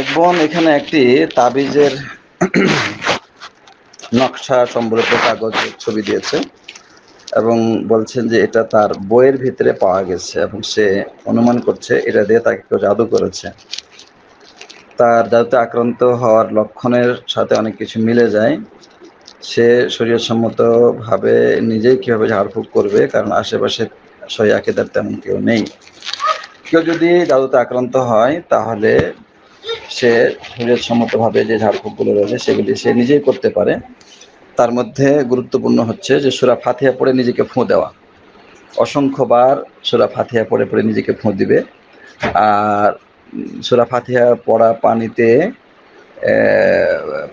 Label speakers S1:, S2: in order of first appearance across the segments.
S1: এক বন এখানে একটি তাবিজের নকশা সম্বলিত কাগজের ছবি দিয়েছে এবং বলছেন যে এটা তার বইয়ের ভিতরে পাওয়া গেছে এবং সে অনুমান করছে এটা দিয়ে তাকে কেউ জাদু করেছে তার জাদুতে আক্রান্ত হওয়ার লক্ষণের সাথে অনেক কিছু মিলে যায় সে শরীরসম্মতভাবে নিজেই কীভাবে ঝাড়ফুঁক করবে কারণ আশেপাশে সই আকেদার তেমন কেউ নেই কেউ যদি জাদুতে আক্রান্ত হয় তাহলে সে সম্মতভাবে যে ঝাড়ফুঁকগুলো রয়েছে সেগুলি সে নিজেই করতে পারে তার মধ্যে গুরুত্বপূর্ণ হচ্ছে যে সুরা ফাতিহা পড়ে নিজেকে ফুঁ দেওয়া অসংখ্যবার সুরা ফাতিহা পড়ে পড়ে নিজেকে ফুঁ দিবে আর সুরা ফাতিহা পড়া পানিতে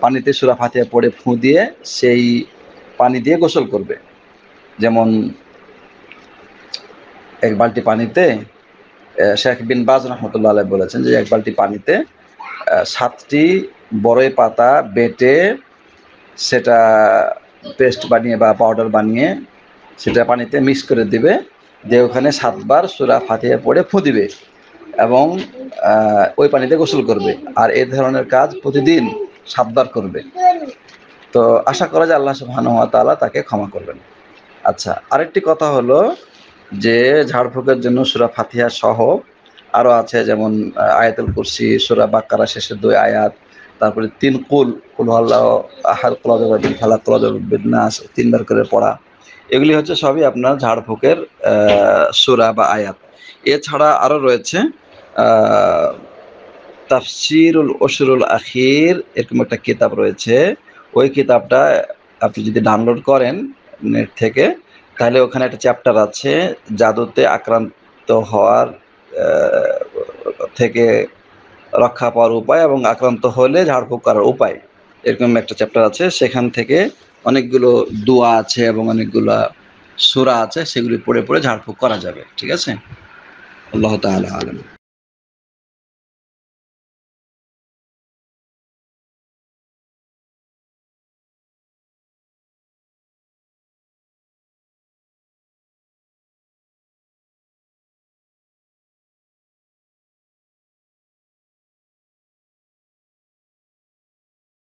S1: পানিতে সুরা ফাতিহা পড়ে ফুঁ দিয়ে সেই পানি দিয়ে গোসল করবে যেমন এক বালতি পানিতে শেখ বিন বাজ রহমতুল্লাহ বলেছেন যে এক বালটি পানিতে সাতটি বড়ই পাতা বেটে সেটা পেস্ট বানিয়ে বা পাউডার বানিয়ে সেটা পানিতে মিক্স করে দিবে দিয়ে ওখানে সাতবার সুরা ফাটিয়ে পড়ে ফু এবং ওই পানিতে গোসল করবে আর এই ধরনের কাজ প্রতিদিন সাতবার করবে তো আশা করা যায় আল্লাহ সুবাহানুয়া তালা তাকে ক্ষমা করবেন আচ্ছা আরেকটি কথা হলো যে ঝাড়ফুঁকের জন্য সুরা ফাতিহা সহ আরও আছে যেমন আয়াতুল কুরসি সুরা বাক্কারা শেষের দুই আয়াত তারপরে তিন কুল কুল আল্লাহ আহার নাস তিনবার করে পড়া এগুলি হচ্ছে সবই আপনার ঝাড়ফুকের সুরা বা আয়াত এছাড়া আরও রয়েছে তাফসিরুল অসুরুল আখির এরকম একটা কিতাব রয়েছে ওই কিতাবটা আপনি যদি ডাউনলোড করেন নেট থেকে তাহলে ওখানে একটা চ্যাপ্টার আছে জাদুতে আক্রান্ত হওয়ার থেকে রক্ষা পাওয়ার উপায় এবং আক্রান্ত হলে ঝাড়ফুঁক করার উপায় এরকম একটা চ্যাপ্টার আছে সেখান থেকে অনেকগুলো দোয়া আছে এবং অনেকগুলো সুরা আছে সেগুলি পড়ে পড়ে ঝাড়ফুঁক করা যাবে ঠিক আছে আল্লাহ তাআলা আলম